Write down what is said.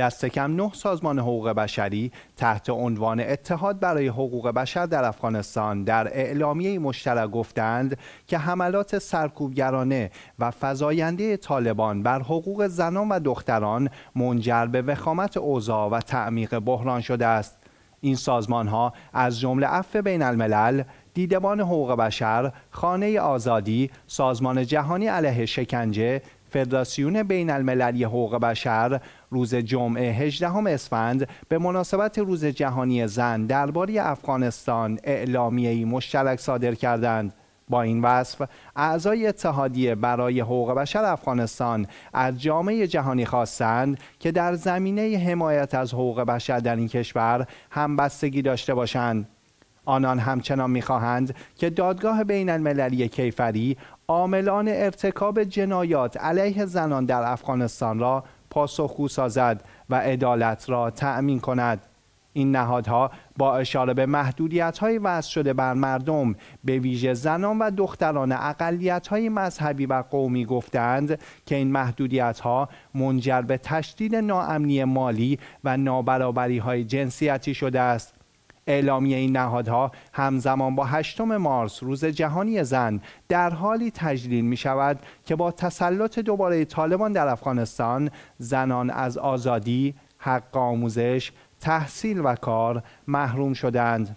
دست کم نه سازمان حقوق بشری تحت عنوان اتحاد برای حقوق بشر در افغانستان در اعلامیه مشترک گفتند که حملات سرکوبگرانه و فزاینده طالبان بر حقوق زنان و دختران منجر به وخامت اوضاع و تعمیق بحران شده است این سازمان ها از جمله عفو بین الملل، دیدبان حقوق بشر، خانه آزادی، سازمان جهانی علیه شکنجه، فدراسیون بین المللی حقوق بشر روز جمعه 18 اسفند به مناسبت روز جهانی زن درباره افغانستان اعلامیه‌ای مشترک صادر کردند. با این وصف اعضای اتحادیه برای حقوق بشر افغانستان از جامعه جهانی خواستند که در زمینه حمایت از حقوق بشر در این کشور همبستگی داشته باشند آنان همچنان میخواهند که دادگاه بین المللی کیفری عاملان ارتکاب جنایات علیه زنان در افغانستان را پاسخگو سازد و عدالت را تأمین کند این نهادها با اشاره به محدودیت های وضع شده بر مردم به ویژه زنان و دختران اقلیت های مذهبی و قومی گفتند که این محدودیت ها منجر به تشدید ناامنی مالی و نابرابری های جنسیتی شده است اعلامیه این نهادها همزمان با هشتم مارس روز جهانی زن در حالی تجلیل می شود که با تسلط دوباره طالبان در افغانستان زنان از آزادی، حق آموزش، تحصیل و کار محروم شدند.